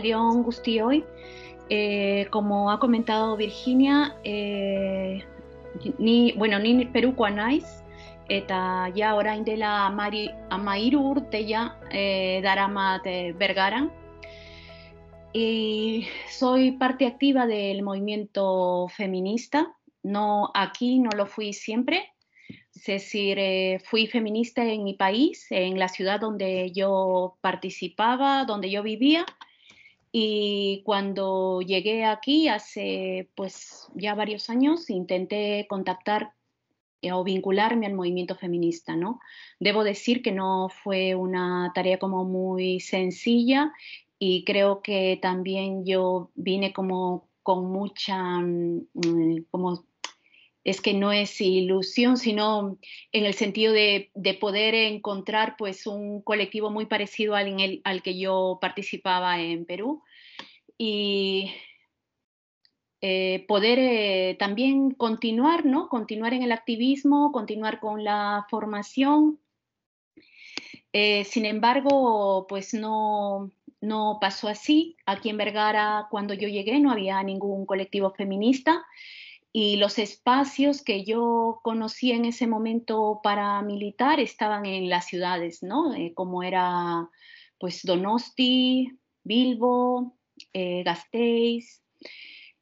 salió Gusti hoy. Eh, como ha comentado Virginia, eh, ni, bueno, ni eta ja orain dela amari, urte ja eh, daramat bergaran. Y soy parte activa del movimiento feminista, no aquí no lo fui siempre, es decir, eh, fui feminista en mi país, en la ciudad donde yo participaba, donde yo vivía, y cuando llegué aquí hace pues ya varios años intenté contactar eh, o vincularme al movimiento feminista, ¿no? Debo decir que no fue una tarea como muy sencilla y creo que también yo vine como con mucha, mm, como es que no es ilusión, sino en el sentido de, poder encontrar pues un colectivo muy parecido al, que yo participaba en Perú y eh, poder eh, también continuar, ¿no? Continuar en el activismo, continuar con la formación. Eh, sin embargo, pues no, no pasó así. Aquí en Vergara, cuando yo llegué, no había ningún colectivo feminista y los espacios que yo conocí en ese momento para militar estaban en las ciudades, ¿no? Eh, como era pues Donosti, Bilbo, eh, Gasteiz.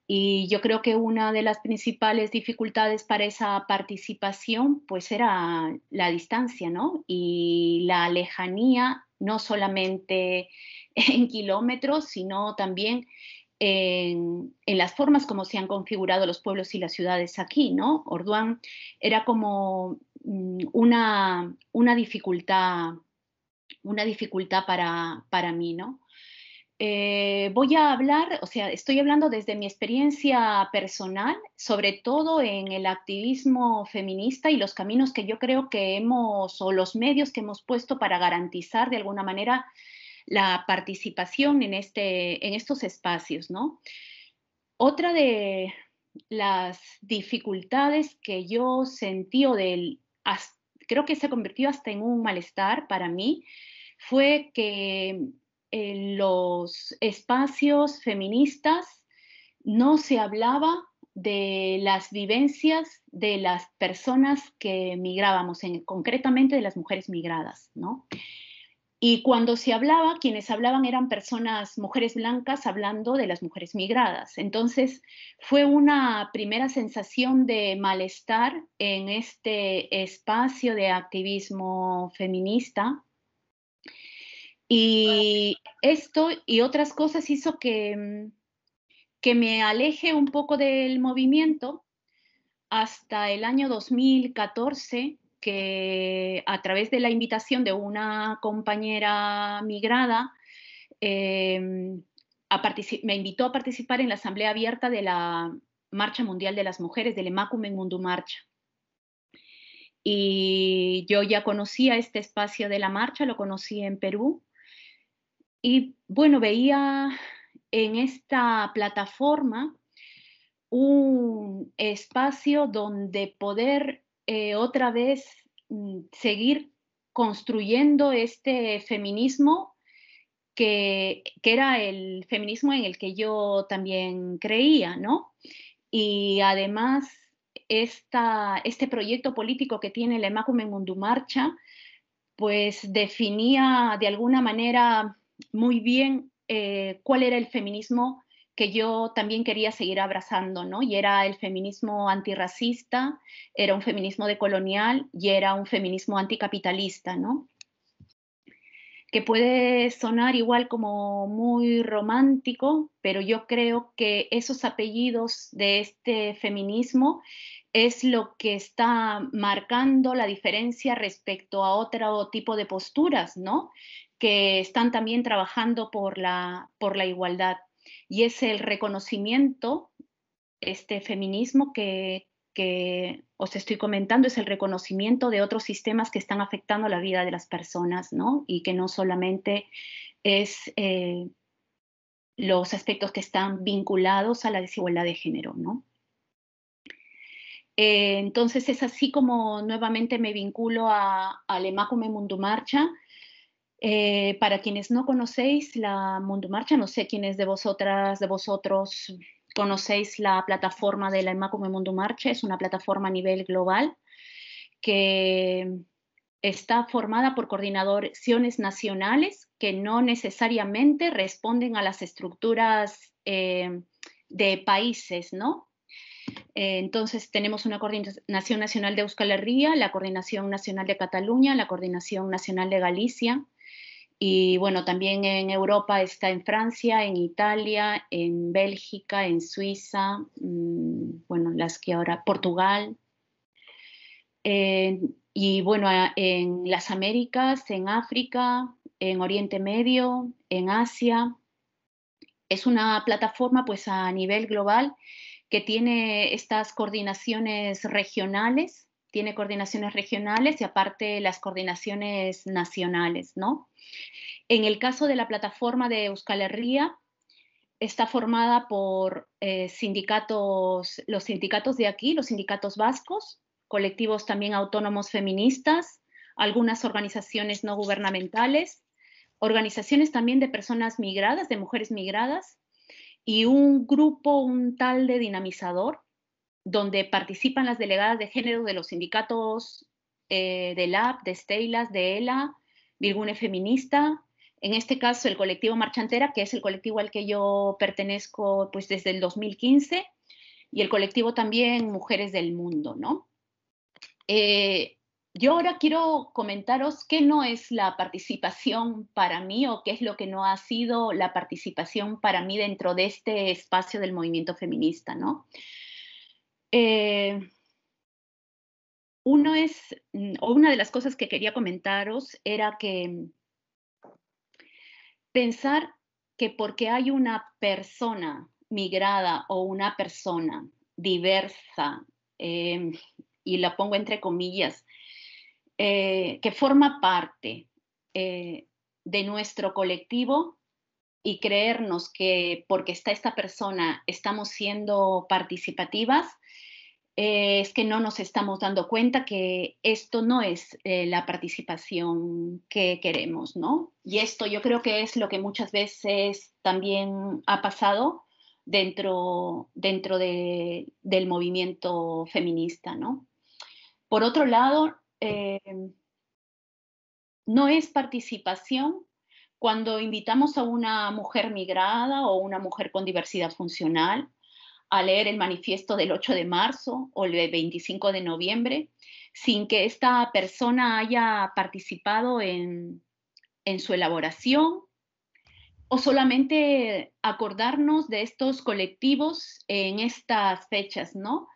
Y yo creo que una de las principales dificultades para esa participación pues era la distancia, ¿no? Y la lejanía, no solamente en kilómetros, sino también en, las formas como se han configurado los pueblos y las ciudades aquí, ¿no? Orduán era como mm, una, una dificultad, una dificultad para, para mí, ¿no? Eh, voy a hablar, o sea, estoy hablando desde mi experiencia personal, sobre todo en el activismo feminista y los caminos que yo creo que hemos, o los medios que hemos puesto para garantizar de alguna manera la participación en, este, en estos espacios, ¿no? Otra de las dificultades que yo sentí o del, creo que se convirtió hasta en un malestar para mí, fue que en eh, los espacios feministas no se hablaba de las vivencias de las personas que migrábamos, concretamente de las mujeres migradas, ¿no? Y cuando se hablaba, quienes hablaban eran personas, mujeres blancas, hablando de las mujeres migradas. Entonces, fue una primera sensación de malestar en este espacio de activismo feminista. Y esto y otras cosas hizo que, mm, que me aleje un poco del movimiento hasta el año 2014 que a través de la invitación de una compañera migrada, em, me invitó a participar en la asamblea abierta de la Marcha Mundial de las Mujeres, del Emacumen Mundu Marcha. Y yo ya conocía este espacio de la marcha, lo conocí en Perú. Y bueno, veía en esta plataforma un espacio donde poder eh, otra vez mm, seguir construyendo este feminismo que, era el feminismo en el que yo también creía, ¿no? Y además, este proyecto político que tiene el Emacumen Mundumarcha, pues definía de alguna manera muy bien eh, cuál era el feminismo que yo también quería seguir abrazando, ¿no? Y era el feminismo antirracista, era un feminismo decolonial y era un feminismo anticapitalista, ¿no? Que puede sonar igual como muy romántico, pero yo creo que esos apellidos de este feminismo es lo que está marcando la diferencia respecto a otro tipo de posturas, ¿no? Que están también trabajando por la, por la igualdad y es el reconocimiento, este feminismo que, que os estoy comentando es el reconocimiento de otros sistemas que están afectando la vida de las personas, ¿no? Y que no solamente es eh, los aspectos que están vinculados a la desigualdad de género, ¿no? Eh, entonces es así como nuevamente me vinculo a, a Mundumarcha eh, para quienes no conocéis la Mundo Marcha, no sé quiénes de vosotras, de vosotros conocéis la plataforma de la en Mundo Marcha, es una plataforma a nivel global que está formada por coordinaciones nacionales que no necesariamente responden a las estructuras eh, de países, ¿no? Eh, entonces tenemos una coordinación nacional de Euskal Herria, la coordinación nacional de Cataluña, la coordinación nacional de Galicia, y bueno, también en Europa está en Francia, en Italia, en Bélgica, en Suiza, mm, bueno, las que ahora, Portugal. Eh, y bueno, en las Américas, en África, en Oriente Medio, en Asia. Es una plataforma pues a nivel global que tiene estas coordinaciones regionales tiene coordinaciones regionales y aparte las coordinaciones nacionales, ¿no? En el caso de la plataforma de Euskal Herria, está formada por eh, sindicatos, los sindicatos de aquí, los sindicatos vascos, colectivos también autónomos feministas, algunas organizaciones no gubernamentales, organizaciones también de personas migradas, de mujeres migradas, y un grupo, un tal de dinamizador, donde participan las delegadas de género de los sindicatos eh, de LAB, de Steylas, de ELA, Virgune Feminista, en este caso el colectivo Marchantera, que es el colectivo al que yo pertenezco pues desde el 2015, y el colectivo también Mujeres del Mundo, ¿no? Eh, yo ahora quiero comentaros qué no es la participación para mí o qué es lo que no ha sido la participación para mí dentro de este espacio del movimiento feminista, ¿no? Eh, es, mm, una de las cosas que quería comentaros era que pensar que porque hay una persona migrada o una persona diversa, em, y la pongo entre comillas, eh, que forma parte eh, de nuestro colectivo y creernos que porque está esta persona estamos siendo participativas, eh, es que no nos estamos dando cuenta que esto no es eh, la participación que queremos, ¿no? Y esto yo creo que es lo que muchas veces también ha pasado dentro, dentro del movimiento feminista, ¿no? Por otro lado, eh, no es participación cuando invitamos a una mujer migrada o una mujer con diversidad funcional a leer el manifiesto del 8 de marzo o el 25 de noviembre sin que esta persona haya participado en, su elaboración o solamente acordarnos de estos colectivos en estas fechas, ¿no?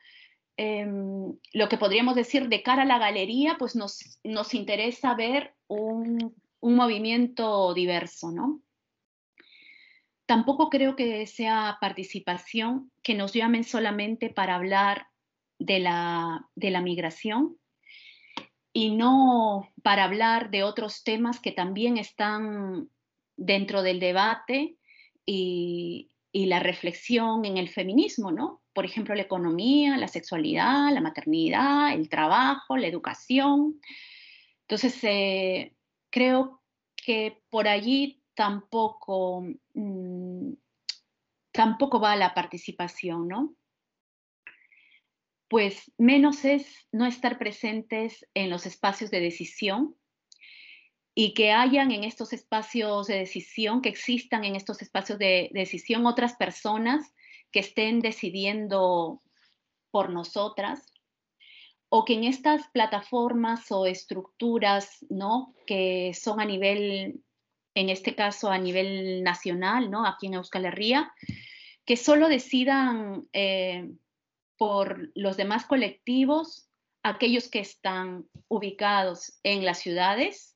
Em, lo que podríamos decir de cara a la galería, pues nos, interesa ver un, un movimiento diverso, ¿no? Tampoco creo que sea participación que nos llamen solamente para hablar de la, migración y no para hablar de otros temas que también están dentro del debate y, la reflexión en el feminismo, ¿no? Por ejemplo, la economía, la sexualidad, la maternidad, el trabajo, la educación. Entonces, eh, creo que por allí tampoco mm, tampoco va la participación, ¿no? Pues menos es no estar presentes en los espacios de decisión y que hayan en estos espacios de decisión, que existan en estos espacios de decisión otras personas que estén decidiendo por nosotras o que en estas plataformas o estructuras, ¿no? Que son a nivel, en este caso a nivel nacional, ¿no? Aquí en Euskal Herria, que solo decidan eh, por los demás colectivos aquellos que están ubicados en las ciudades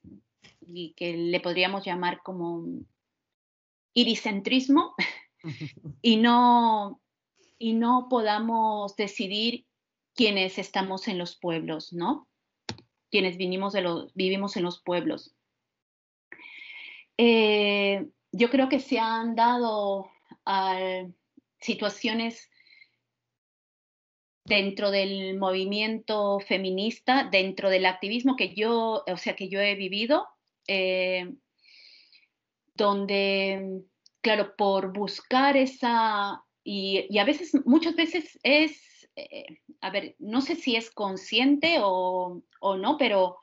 y que le podríamos llamar como iricentrismo y no y no podamos decidir quienes estamos en los pueblos, ¿no? Quienes vinimos de los, vivimos en los pueblos. Eh, yo creo que se han dado situaciones dentro del movimiento feminista, dentro del activismo que yo, o sea, que yo he vivido, eh, donde, claro, por buscar esa, y, a veces, muchas veces es, eh, a ver, no sé si es consciente o no, pero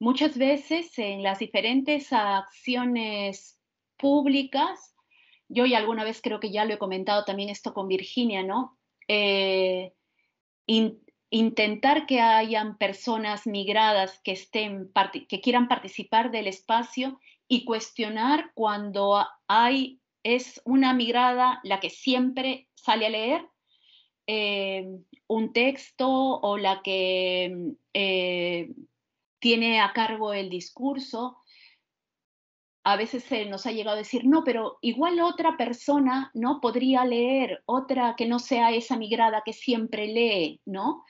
muchas veces en las diferentes acciones públicas yo y alguna vez creo que ya lo he comentado también esto con Virginia, ¿no? Eh, intentar que hayan personas migradas que, estén, que quieran participar del espacio y cuestionar cuando hay, es una migrada la que siempre sale a leer eh, un texto o la que eh, tiene a cargo el discurso a veces se nos ha llegado a decir, no, pero igual otra persona, ¿no? Podría leer, otra que no sea esa migrada que siempre lee, ¿no?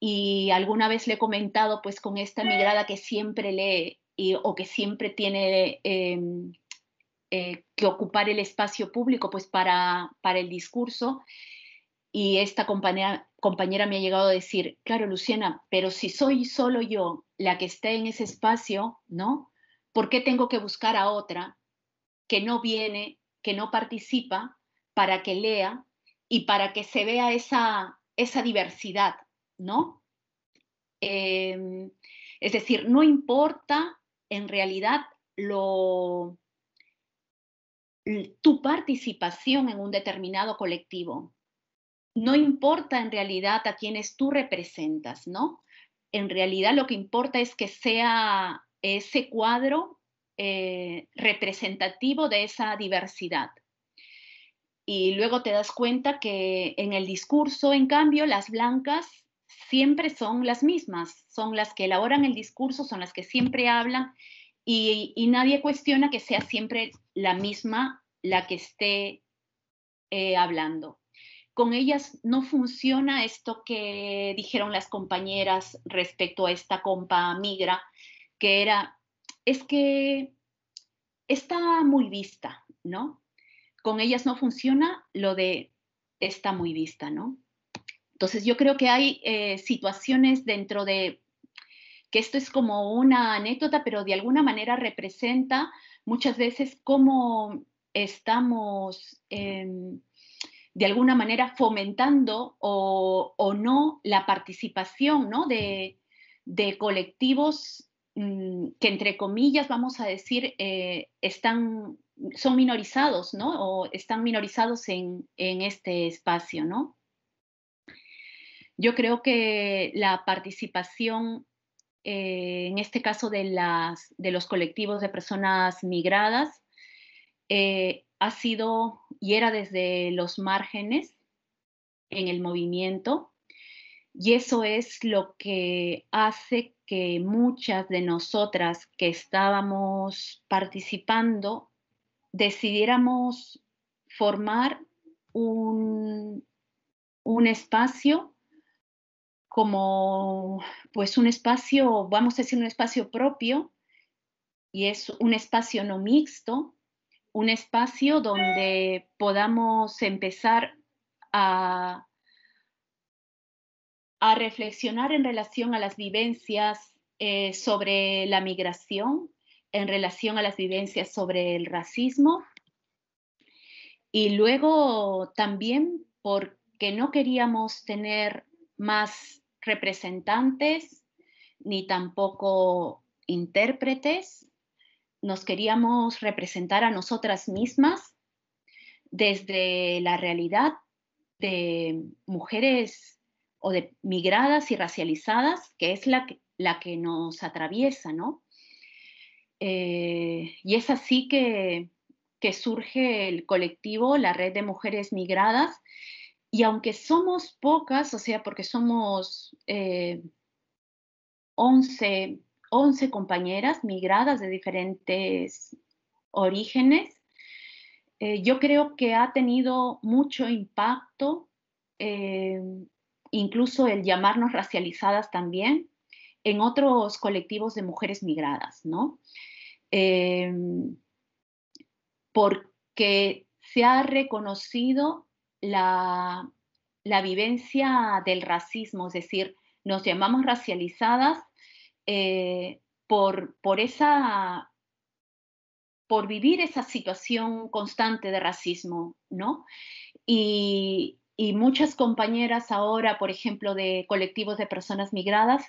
Y alguna vez le he comentado, pues con esta migrada que siempre lee o que siempre tiene em, eh, que ocupar el espacio público, pues para, para el discurso. Y esta compañera, compañera me ha llegado a decir, claro, Luciana, pero si soy solo yo la que esté en ese espacio, ¿no? ¿Por qué tengo que buscar a otra que no viene, que no participa, para que lea y para que se vea esa, esa diversidad, ¿no? Em, es decir, no importa en realidad lo, tu participación en un determinado colectivo. No importa en realidad a quienes tú representas, ¿no? En realidad lo que importa es que sea ese cuadro eh, representativo de esa diversidad. Y luego te das cuenta que en el discurso, en cambio, las blancas siempre son las mismas, son las que elaboran el discurso, son las que siempre hablan y, nadie cuestiona que sea siempre la misma la que esté eh, hablando. Con ellas no funciona esto que dijeron las compañeras respecto a esta compa migra, que era, es que está muy vista, ¿no? Con ellas no funciona lo de está muy vista, ¿no? Entonces yo creo que hay eh, situaciones dentro de que esto es como una anécdota, pero de alguna manera representa muchas veces cómo estamos em, de alguna manera fomentando o, no la participación ¿no? De, de, colectivos Mm, que entre comillas, vamos a decir, eh, están, son minorizados, ¿no? O están minorizados en, este espacio, ¿no? Yo creo que la participación, eh, en este caso de, las, de los colectivos de personas migradas, eh, ha sido y era desde los márgenes en el movimiento, y eso es lo que hace que muchas de nosotras que estábamos participando decidiéramos formar un, un espacio como pues un espacio, vamos a decir un espacio propio, y es un espacio no mixto, un espacio donde podamos empezar a, a reflexionar en relación a las vivencias eh, sobre la migración, en relación a las vivencias sobre el racismo y luego también porque no queríamos tener más representantes ni tampoco intérpretes, nos queríamos representar a nosotras mismas desde la realidad de mujeres o de migradas y racializadas, que es la que, la que nos atraviesa, ¿no? Eh, y es así que, surge el colectivo, la red de mujeres migradas, y aunque somos pocas, o sea, porque somos 11, eh, compañeras migradas de diferentes orígenes, eh, yo creo que ha tenido mucho impacto incluso el llamarnos racializadas también, en otros colectivos de mujeres migradas, ¿no? Em, porque se ha reconocido la, vivencia del racismo, es decir, nos llamamos racializadas eh, por, por, esa, por vivir esa situación constante de racismo, ¿no? Y, y muchas compañeras ahora, por ejemplo, de colectivos de personas migradas,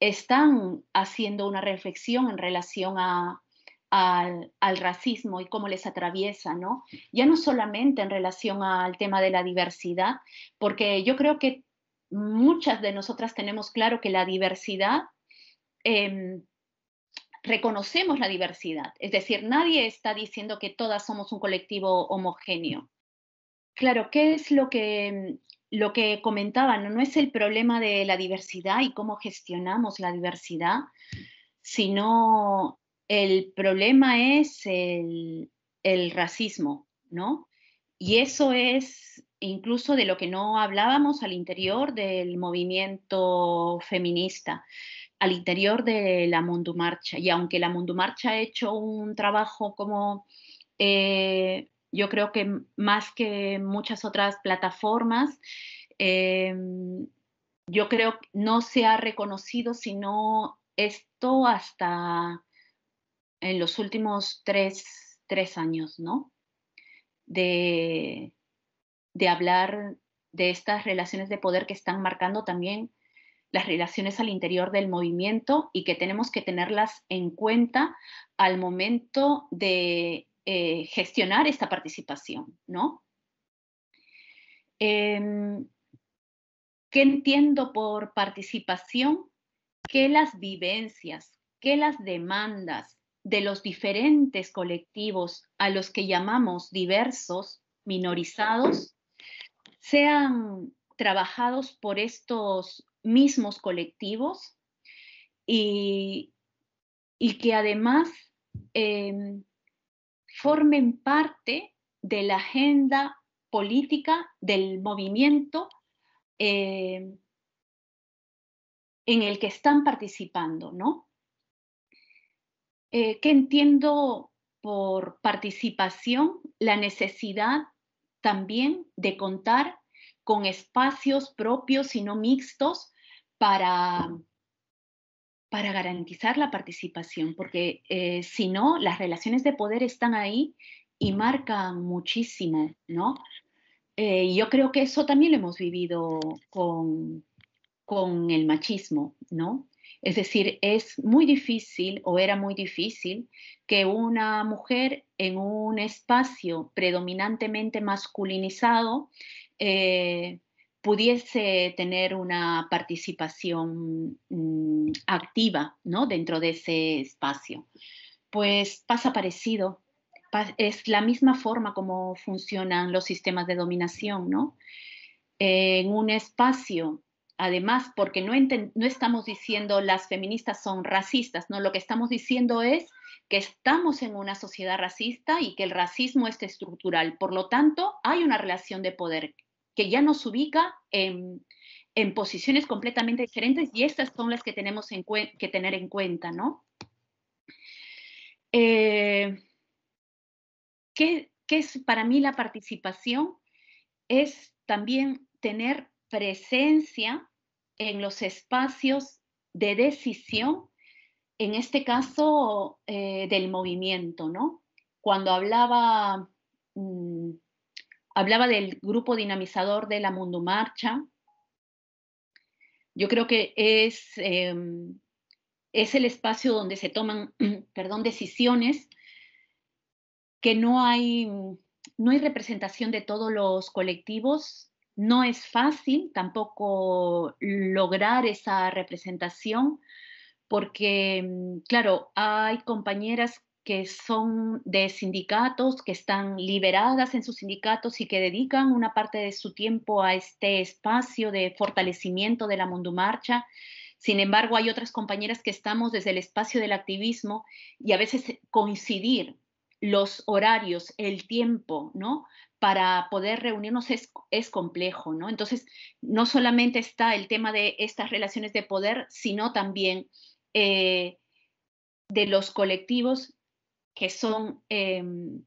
están haciendo una reflexión en relación al, racismo y cómo les atraviesa, ¿no? Ya no solamente en relación al tema de la diversidad, porque yo creo que muchas de nosotras tenemos claro que la diversidad, em, reconocemos la diversidad, es decir, nadie está diciendo que todas somos un colectivo homogéneo. Claro, ¿qué es lo que, mm, lo que comentaban? ¿no? es el problema de la diversidad y cómo gestionamos la diversidad, sino el problema es el, racismo, ¿no? Y eso es incluso de lo que no hablábamos al interior del movimiento feminista, al interior de la Mundumarcha. Y aunque la Mundumarcha ha hecho un trabajo como eh, yo creo que más que muchas otras plataformas, em, yo creo que no se ha reconocido sino esto hasta en los últimos tres, años, ¿no? de hablar de estas relaciones de poder que están marcando también las relaciones al interior del movimiento y que tenemos que tenerlas en cuenta al momento de eh, gestionar esta participación, ¿no? Eh, ¿Qué entiendo por participación? Que las vivencias, que las demandas de los diferentes colectivos a los que llamamos diversos, minorizados, sean trabajados por estos mismos colectivos y, y que además em, formen parte de la agenda política del movimiento eh, en el que están participando, ¿no? Eh, ¿Qué entiendo por participación? La necesidad también de contar con espacios propios y no mixtos para para garantizar la participación, porque eh, si no, las relaciones de poder están ahí y marcan muchísimo, ¿no? Eh, yo creo que eso también lo hemos vivido con, con el machismo, ¿no? Es decir, es muy difícil o era muy difícil que una mujer en un espacio predominantemente masculinizado eh, pudiese tener una participación mm, activa ¿no? dentro de ese espacio. Pues pasa parecido, es la misma forma como funcionan los sistemas de dominación, ¿no? En un espacio, además, porque no, no estamos diciendo las feministas son racistas, no, lo que estamos diciendo es que estamos en una sociedad racista y que el racismo es estructural. Por lo tanto, hay una relación de poder que ya nos ubica en, posiciones completamente diferentes y estas son las que tenemos que tener en cuenta, ¿no? Eh, ¿qué, es para mí la participación? Es también tener presencia en los espacios de decisión, en este caso eh, del movimiento, ¿no? Cuando hablaba mm, Hablaba del grupo dinamizador de la Mundo Marcha. Yo creo que es, em, es el espacio donde se toman perdón, decisiones que no hay, no hay representación de todos los colectivos. No es fácil tampoco lograr esa representación porque, em, claro, hay compañeras que son de sindicatos, que están liberadas en sus sindicatos y que dedican una parte de su tiempo a este espacio de fortalecimiento de la mundumarcha. Sin embargo, hay otras compañeras que estamos desde el espacio del activismo y a veces coincidir los horarios, el tiempo, ¿no? Para poder reunirnos es, complejo, ¿no? Entonces, no solamente está el tema de estas relaciones de poder, sino también eh, de los colectivos que son em,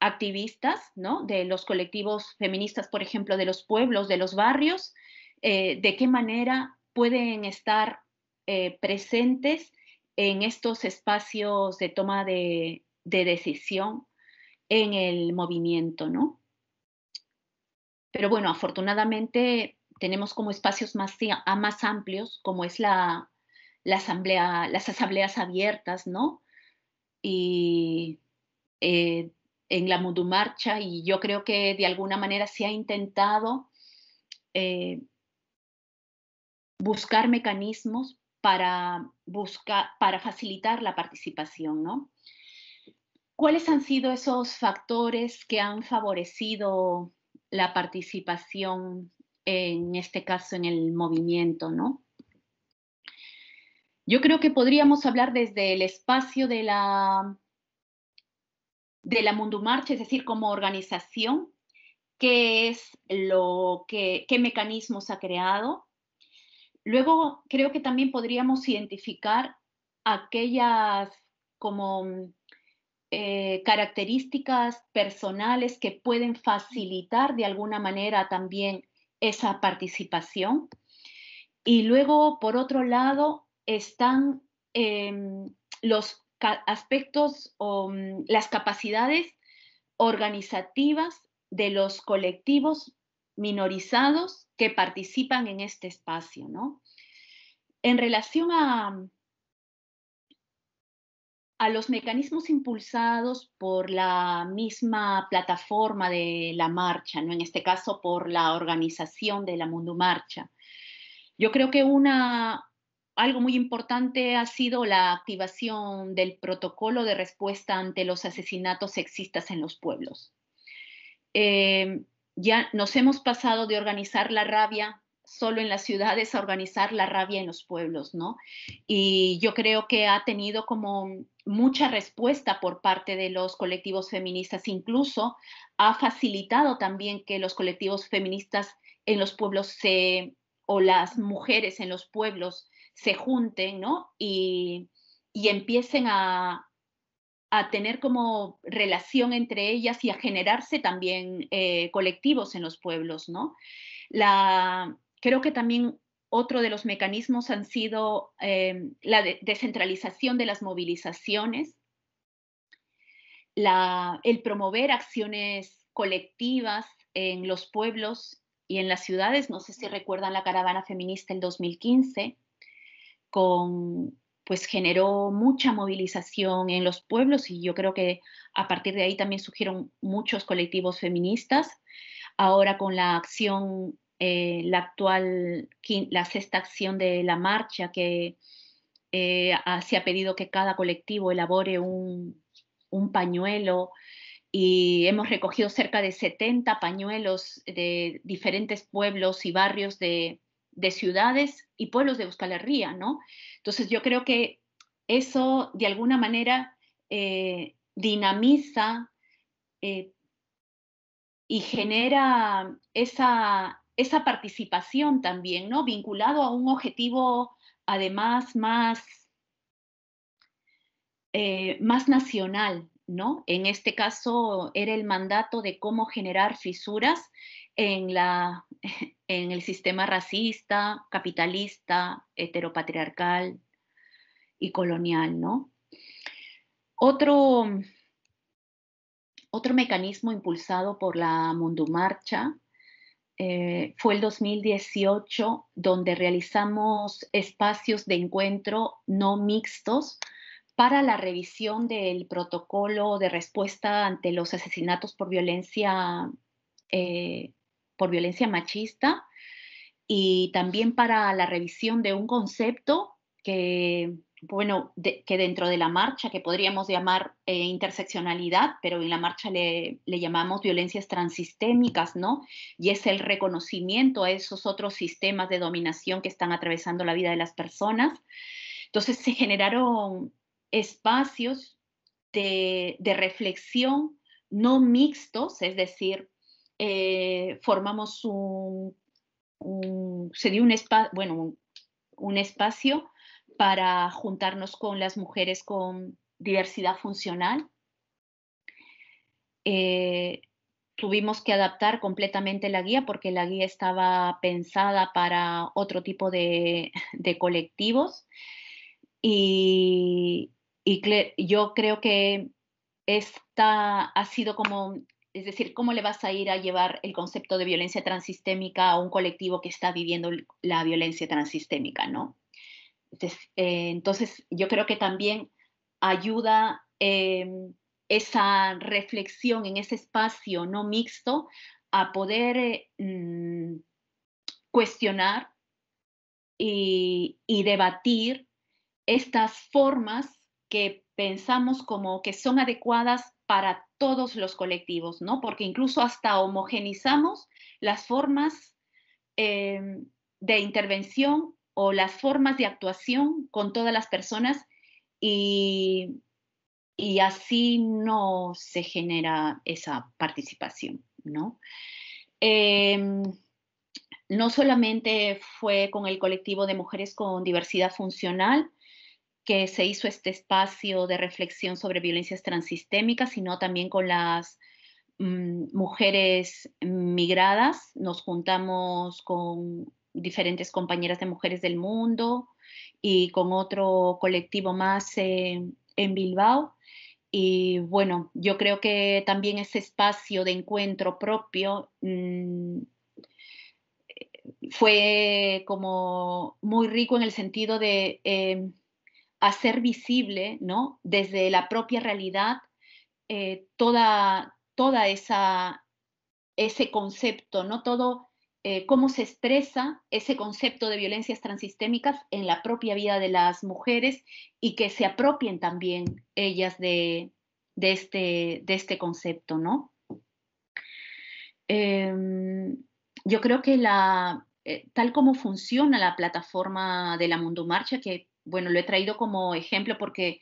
activistas, ¿no? De los colectivos feministas, por ejemplo, de los pueblos, de los barrios, eh, de qué manera pueden estar eh, presentes en estos espacios de toma de, decisión en el movimiento, ¿no? Pero bueno, afortunadamente tenemos como espacios más, más amplios, como es la, la asamblea, las asambleas abiertas, ¿no? y eh, en la Mudumarcha y yo creo que de alguna manera se ha intentado eh, buscar mecanismos para, buscar, para facilitar la participación, ¿Cuáles han sido esos factores que han favorecido la participación, en este caso en el movimiento, ¿no? Yo creo que podríamos hablar desde el espacio de la, de la es decir, como organización, qué es lo que, qué mecanismos ha creado. Luego creo que también podríamos identificar aquellas como eh, características personales que pueden facilitar de alguna manera también esa participación. Y luego, por otro lado, están em, los aspectos o mm, las capacidades organizativas de los colectivos minorizados que participan en este espacio, ¿no? En relación a, mm, a los mecanismos impulsados por la misma plataforma de la marcha, ¿no? en este caso por la organización de la Mundo Marcha. Yo creo que una, algo muy importante ha sido la activación del protocolo de respuesta ante los asesinatos sexistas en los pueblos. Eh, ya nos hemos pasado de organizar la rabia solo en las ciudades a organizar la rabia en los pueblos, ¿no? Y yo creo que ha tenido como mucha respuesta por parte de los colectivos feministas, incluso ha facilitado también que los colectivos feministas en los pueblos o las mujeres en los pueblos se junten, Y, empiecen a, tener como relación entre ellas y a generarse también eh, colectivos en los pueblos, ¿no? La, creo que también otro de los mecanismos han sido eh, la descentralización de las movilizaciones, el promover acciones colectivas en los pueblos y en las ciudades. No sé si recuerdan la caravana feminista en 2015 con pues generó mucha movilización en los pueblos y yo creo que a partir de ahí también surgieron muchos colectivos feministas. Ahora con la acción, eh, la actual, la sexta acción de la marcha que eh, ah, se ha pedido que cada colectivo elabore un, un pañuelo y hemos recogido cerca de 70 pañuelos de diferentes pueblos y barrios de, de ciudades y pueblos de Euskal Herria, ¿no? Entonces yo creo que eso de alguna manera eh, dinamiza eh, y genera esa, esa participación también, ¿no? Vinculado a un objetivo además más, eh, más nacional, ¿no? En este caso era el mandato de cómo generar fisuras en, el sistema racista, capitalista, heteropatriarcal y colonial, ¿no? Otro, otro mecanismo impulsado por la Mundumarcha eh, fue el 2018, donde realizamos espacios de encuentro no mixtos para la revisión del protocolo de respuesta ante los asesinatos por violencia eh, por violencia machista y también para la revisión de un concepto que, bueno, que dentro de la marcha, que podríamos llamar eh, interseccionalidad, pero en la marcha le, llamamos violencias transistémicas, ¿no? Y es el reconocimiento a esos otros sistemas de dominación que están atravesando la vida de las personas. Entonces se generaron espacios de reflexión no mixtos, es decir, eh, formamos un, un, bueno, un, espacio para juntarnos con las mujeres con diversidad funcional. Eh, tuvimos que adaptar completamente la guía porque la guía estaba pensada para otro tipo de, colectivos. Y, yo creo que esta ha sido como es decir, ¿cómo le vas a ir a llevar el concepto de violencia transistémica a un colectivo que está viviendo la violencia transistémica, no? Eh, entonces, yo creo que también ayuda em, esa reflexión en ese espacio no mixto a poder eh, mm, cuestionar y, y debatir estas formas que pensamos como que son adecuadas para todos los colectivos, ¿no? Porque incluso hasta homogenizamos las formas eh, de intervención o las formas de actuación con todas las personas y, así no se genera esa participación, ¿no? Em, no solamente fue con el colectivo de mujeres con diversidad funcional, que se hizo este espacio de reflexión sobre violencias transistémicas, sino también con las mm, mujeres migradas. Nos juntamos con diferentes compañeras de mujeres del mundo y con otro colectivo más eh, en Bilbao. Y bueno, yo creo que también ese espacio de encuentro propio mm, fue como muy rico en el sentido de em, hacer visible, ¿no? Desde la propia realidad, todo eh, toda, toda esa, ese concepto, ¿no? Todo eh, cómo se expresa ese concepto de violencias transistémicas en la propia vida de las mujeres y que se apropien también ellas de, este, de este, concepto, ¿no? Em, yo creo que la, eh, tal como funciona la plataforma de la Mundo Marcha, que bueno, lo he traído como ejemplo porque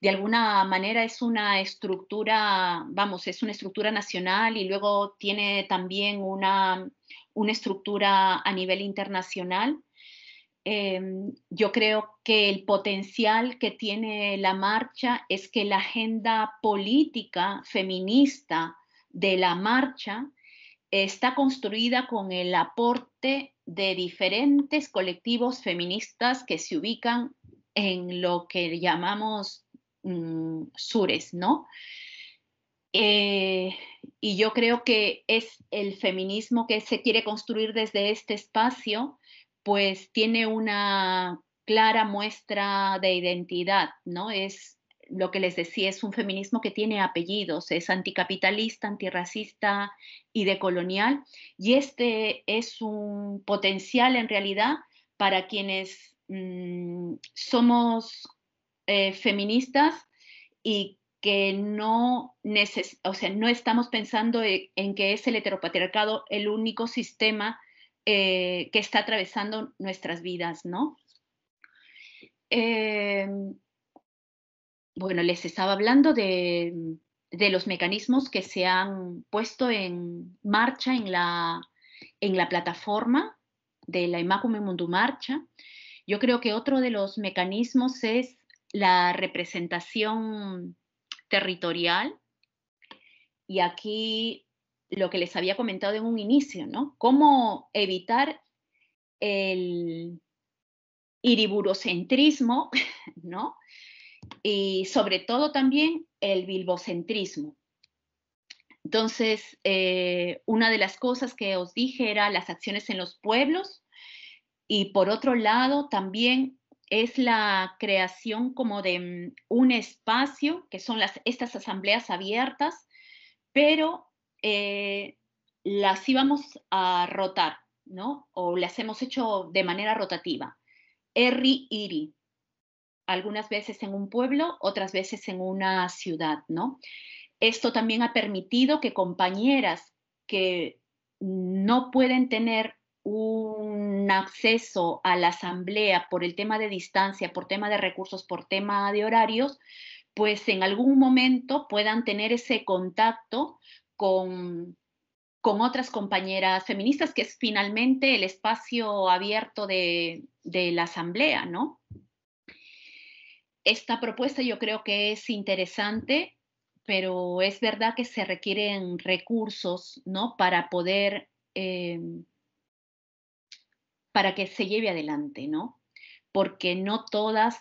de alguna manera es una estructura, vamos, es una estructura nacional y luego tiene también una, estructura a nivel internacional. Em, yo creo que el potencial que tiene la marcha es que la agenda política feminista de la marcha está construida con el aporte de diferentes colectivos feministas que se ubican en lo que llamamos mm, sures, ¿no? Eh, y yo creo que es el feminismo que se quiere construir desde este espacio, pues tiene una clara muestra de identidad, ¿no? Es lo que les decía es un feminismo que tiene apellidos, es anticapitalista, antirracista y decolonial, y este es un potencial en realidad para quienes mm, somos eh, feministas y que no, o no estamos pensando e-, en, que es el heteropatriarcado el único sistema eh, que está atravesando nuestras vidas, ¿no? Em, bueno, les estaba hablando de, los mecanismos que se han puesto en marcha en la, plataforma de la Imacumemundumarcha. Mundo Marcha. Yo creo que otro de los mecanismos es la representación territorial. Y aquí lo que les había comentado en un inicio, ¿no? Cómo evitar el iriburocentrismo, ¿no? y sobre todo también el bilbocentrismo. Entonces, eh, una de las cosas que os dije era las acciones en los pueblos y por otro lado también es la creación como de mm, un espacio, que son las, estas asambleas abiertas, pero eh, las íbamos a rotar, ¿no? O las hemos hecho de manera rotativa. Erri Iri, algunas veces en un pueblo, otras veces en una ciudad, ¿no? Esto también ha permitido que compañeras que no pueden tener un acceso a la asamblea por el tema de distancia, por tema de recursos, por tema de horarios, pues en algún momento puedan tener ese contacto con, otras compañeras feministas, que es finalmente el espacio abierto de, de la asamblea, ¿no? esta propuesta yo creo que es interesante, pero es verdad que se requieren recursos, ¿no? Para poder, eh, para que se lleve adelante, ¿no? Porque no todas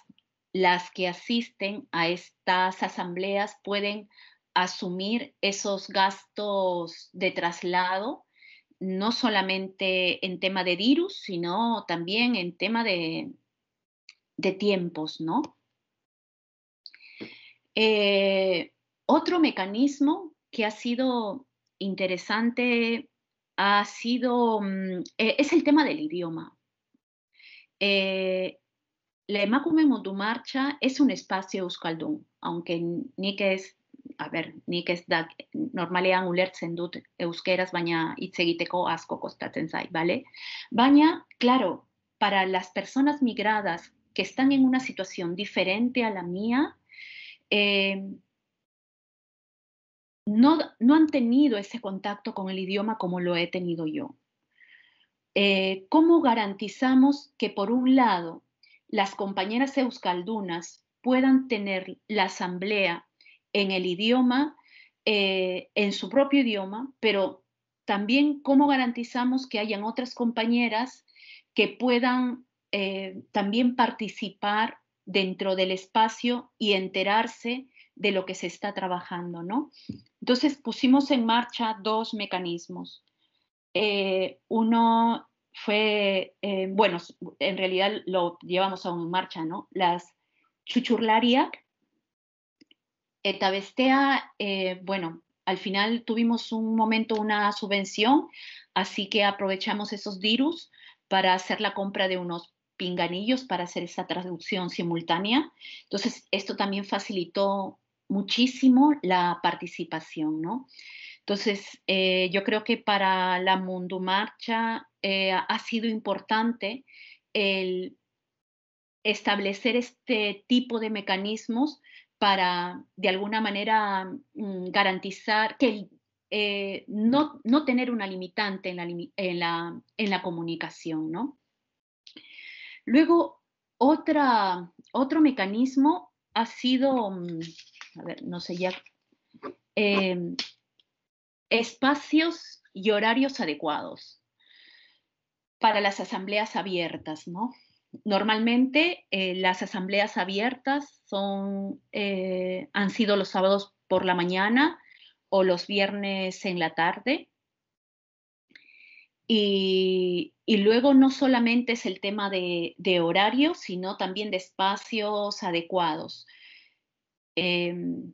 las que asisten a estas asambleas pueden asumir esos gastos de traslado, no solamente en tema de virus, sino también en tema de, de tiempos, ¿no? Eh, otro mecanismo que ha sido interesante ha sido, mm, eh, es el tema del idioma. Eh, la Emakume marcha es un espacio euskaldun, aunque que es, a ver, nik es da, normalean ulertzen dut euskeraz, baina hitz egiteko asko kostatzen vale. Baina, claro, para las personas migradas que están en una situación diferente a la mía, eh, no, han tenido ese contacto con el idioma como lo he tenido yo. Eh, ¿Cómo garantizamos que, por un lado, las compañeras euskaldunas puedan tener la asamblea en el idioma, eh, en su propio idioma, pero también cómo garantizamos que hayan otras compañeras que puedan también participar dentro del espacio y enterarse de lo que se está trabajando, ¿no? Entonces pusimos en marcha dos mecanismos. Eh, uno fue, eh, bueno, en realidad lo llevamos aún en marcha, ¿no? Las chuchurlariak, eh, Tabestea, bueno, al final tuvimos un momento, una subvención, así que aprovechamos esos dirus para hacer la compra de unos pinganillos para hacer esa traducción simultánea. Entonces, esto también facilitó muchísimo la participación, ¿no? Entonces, eh, yo creo que para la Mundo Marcha eh, ha sido importante el establecer este tipo de mecanismos para, de alguna manera, mm, garantizar que eh, no, no, tener una limitante en la, en la comunicación, ¿no? Luego, otro mecanismo ha sido, mm, a ver, no sé ya, em, espacios y horarios adecuados para las asambleas abiertas, ¿no? Normalmente eh, las asambleas abiertas son, eh, han sido los sábados por la mañana o los viernes en la tarde. Y, luego no solamente es el tema de, horario, sino también de espacios adecuados. Em,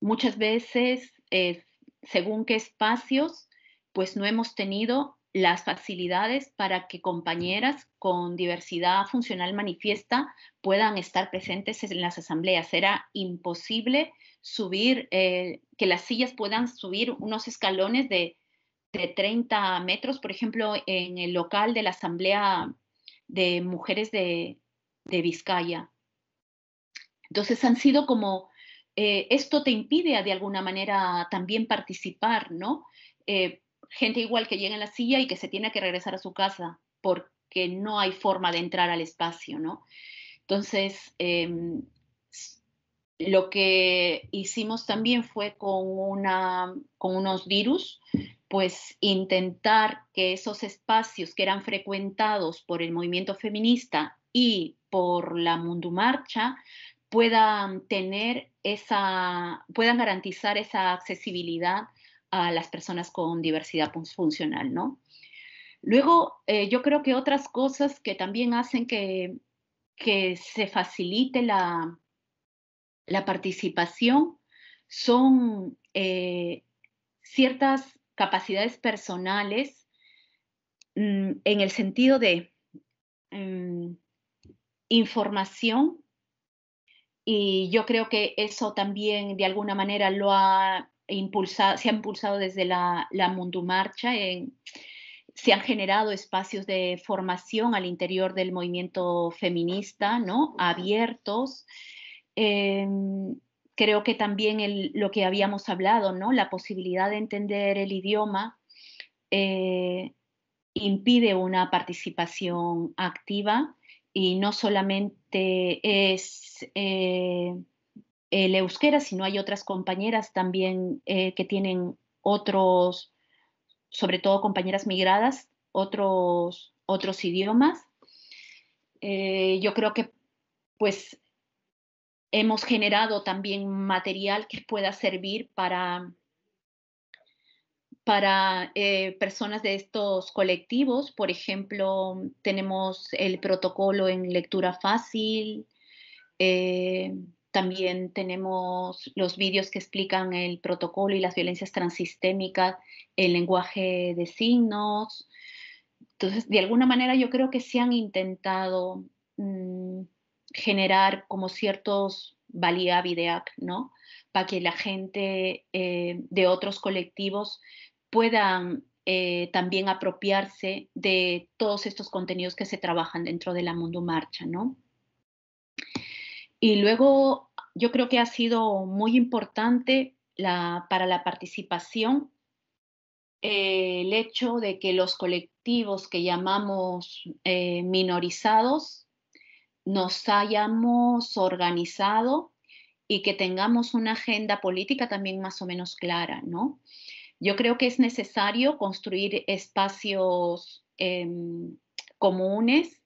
muchas veces, eh, según qué espacios, pues no hemos tenido las facilidades para que compañeras con diversidad funcional manifiesta puedan estar presentes en las asambleas. Era imposible subir, eh, que las sillas puedan subir unos escalones de de 30 metros, por ejemplo, en el local de la Asamblea de Mujeres de, Vizcaya. Entonces han sido como, eh, esto te impide de alguna manera también participar, ¿no? Eh, gente igual que llega en la silla y que se tiene que regresar a su casa porque no hay forma de entrar al espacio, ¿no? Entonces, em, lo que hicimos también fue con, una, con unos virus pues intentar que esos espacios que eran frecuentados por el movimiento feminista y por la mundumarcha puedan tener esa, puedan garantizar esa accesibilidad a las personas con diversidad funcional, ¿no? Luego, eh, yo creo que otras cosas que también hacen que, que se facilite la, la participación son eh, ciertas capacidades personales mm, en el sentido de mm, información y yo creo que eso también de alguna manera lo ha impulsado, se ha impulsado desde la, Mundumarcha, se han generado espacios de formación al interior del movimiento feminista, ¿no? Abiertos. Em, Creo que también lo que habíamos hablado, ¿no? la posibilidad de entender el idioma eh, impide una participación activa y no solamente es eh, el euskera, sino hay otras compañeras también eh, que tienen otros, sobre todo compañeras migradas, otros, otros idiomas. yo creo que pues hemos generado también material que pueda servir para, para eh, personas de estos colectivos. Por ejemplo, tenemos el protocolo en lectura fácil. Eh, también tenemos los vídeos que explican el protocolo y las violencias transistémicas, el lenguaje de signos. Entonces, de alguna manera yo creo que se han intentado mm, generar como ciertos valía videac, ¿no? Para que la gente eh, de otros colectivos puedan eh, también apropiarse de todos estos contenidos que se trabajan dentro de la Mundo Marcha, ¿no? Y luego yo creo que ha sido muy importante para la participación eh, el hecho de que los colectivos que llamamos minorizados nos hayamos organizado y que tengamos una agenda política también más o menos clara, ¿no? Yo creo que es necesario construir espacios em, comunes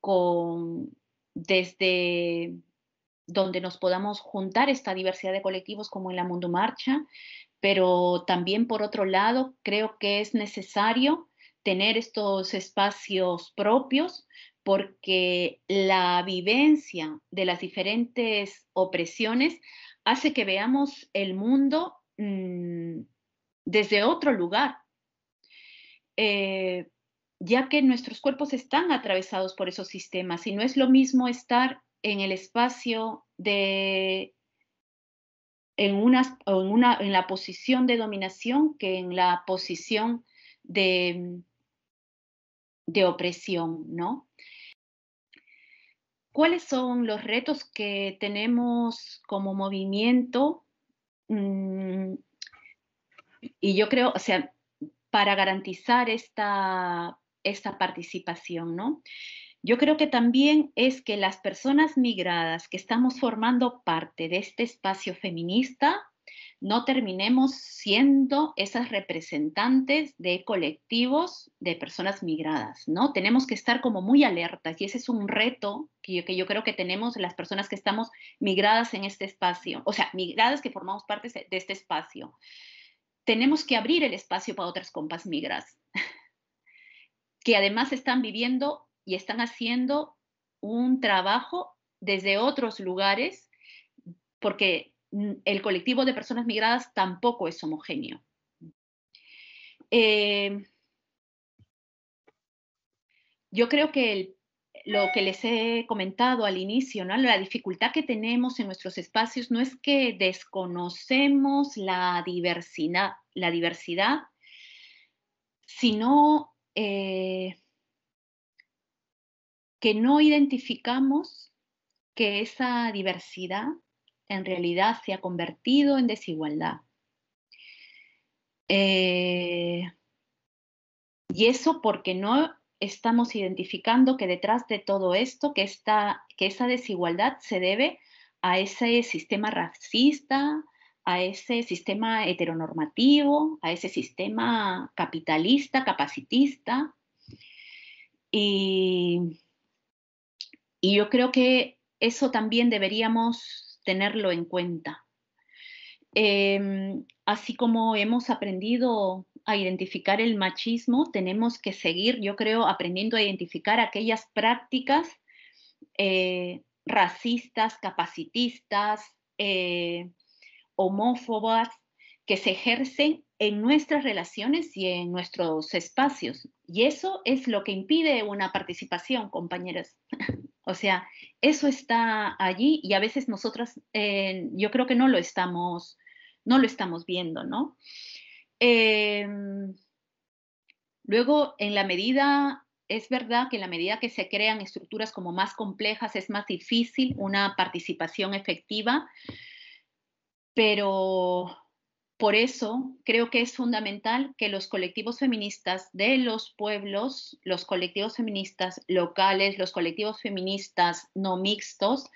con, desde donde nos podamos juntar esta diversidad de colectivos como en la Mundo Marcha, pero también por otro lado creo que es necesario tener estos espacios propios porque la vivencia de las diferentes opresiones hace que veamos el mundo mm, desde otro lugar, eh, ya que nuestros cuerpos están atravesados por esos sistemas y no es lo mismo estar en el espacio de en en, una, en la posición de dominación que en la posición de, de opresión, ¿no? ¿Cuáles son los retos que tenemos como movimiento? Mm, y yo creo, o sea, para garantizar esta, esta participación, ¿no? Yo creo que también es que las personas migradas que estamos formando parte de este espacio feminista, no terminemos siendo esas representantes de colectivos de personas migradas, ¿no? Tenemos que estar como muy alertas y ese es un reto que yo, creo que tenemos las personas que estamos migradas en este espacio, o sea, migradas que formamos parte de este espacio. Tenemos que abrir el espacio para otras compas migras, que además están viviendo y están haciendo un trabajo desde otros lugares, porque el colectivo de personas migradas tampoco es homogéneo. Em, yo creo que lo que les he comentado al inicio, la dificultad que tenemos en nuestros espacios no es que desconocemos la diversidad, la diversidad sino eh, que no identificamos que esa diversidad en realidad se ha convertido en desigualdad. Eh, y eso porque no estamos identificando que detrás de todo esto, que, que esa desigualdad se debe a ese sistema racista, a ese sistema heteronormativo, a ese sistema capitalista, capacitista. y yo creo que eso también deberíamos tenerlo en cuenta. Em, así como hemos aprendido a identificar el machismo, tenemos que seguir, yo creo, aprendiendo a identificar aquellas prácticas eh, racistas, capacitistas, eh, homófobas que se ejercen en nuestras relaciones y en nuestros espacios. Y eso es lo que impide una participación, compañeras. O sea, eso está allí y a veces nosotras, eh, yo creo que no lo estamos, no lo estamos viendo, ¿no? Em, luego, en la medida, es verdad que en la medida que se crean estructuras como más complejas, es más difícil una participación efectiva, pero por eso creo que es fundamental que los colectivos feministas de los pueblos, los colectivos feministas locales, los colectivos feministas no mixtos,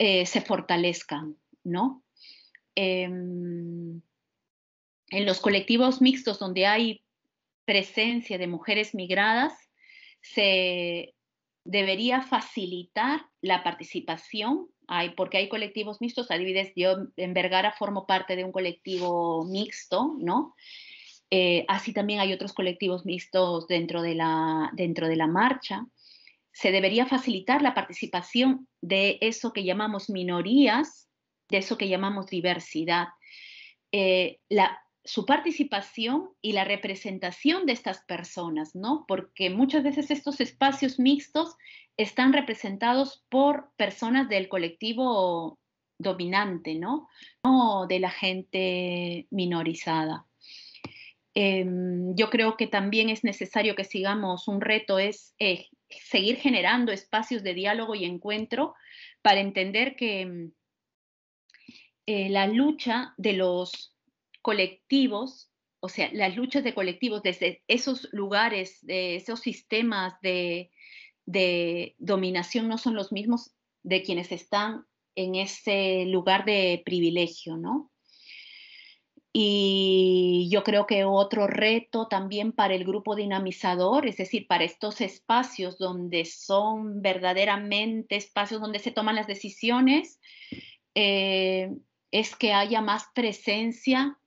eh, se fortalezcan, ¿no? Em, en los colectivos mixtos donde hay presencia de mujeres migradas, se debería facilitar la participación porque hay colectivos mixtos, Adivides, yo en Vergara formo parte de un colectivo mixto, ¿no? Eh, así también hay otros colectivos mixtos dentro de, la, marcha. Se debería facilitar la participación de eso que llamamos minorías, de eso que llamamos diversidad. Eh, la, su participación y la representación de estas personas, ¿no? Porque muchas veces estos espacios mixtos están representados por personas del colectivo dominante, ¿no? No de la gente minorizada. Em, yo creo que también es necesario que sigamos un reto, es eh, seguir generando espacios de diálogo y encuentro para entender que em, eh, la lucha de los colectivos, o sea, las luchas de colectivos desde esos lugares, de esos sistemas de, de dominación no son los mismos de quienes están en ese lugar de privilegio, ¿no? Y yo creo que otro reto también para el grupo dinamizador, es decir, para estos espacios donde son verdaderamente espacios donde se toman las decisiones, eh, es que haya más presencia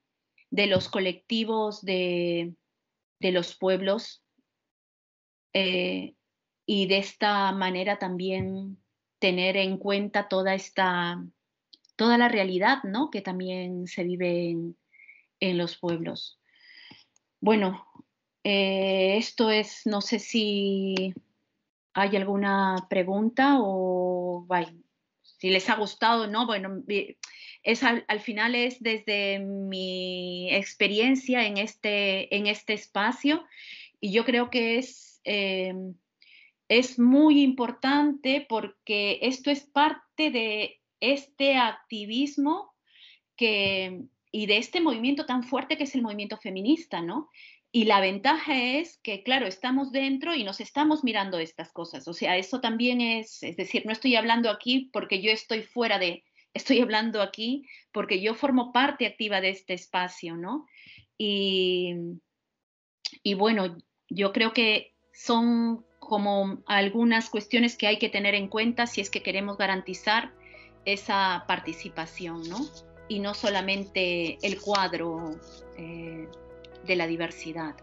de los colectivos de, los pueblos eh, y de esta manera también tener en cuenta toda esta toda la realidad ¿no? que también se vive en, los pueblos. Bueno, eh, esto es, no sé si hay alguna pregunta o si les ha gustado no, bueno, eh, es al, final es desde mi experiencia en este, en este espacio y yo creo que es eh, es muy importante porque esto es parte de este activismo y de este movimiento tan fuerte que es el movimiento feminista, ¿no? Y la ventaja es que, claro, estamos dentro y nos estamos mirando estas cosas. O sea, eso también es, es decir, no estoy hablando aquí porque yo estoy fuera de, estoy hablando aquí porque yo formo parte activa de este espacio, ¿no? Y, y bueno, yo creo que son como algunas cuestiones que hay que tener en cuenta si es que queremos garantizar esa participación, ¿no? Y no solamente el cuadro eh, de la diversidad.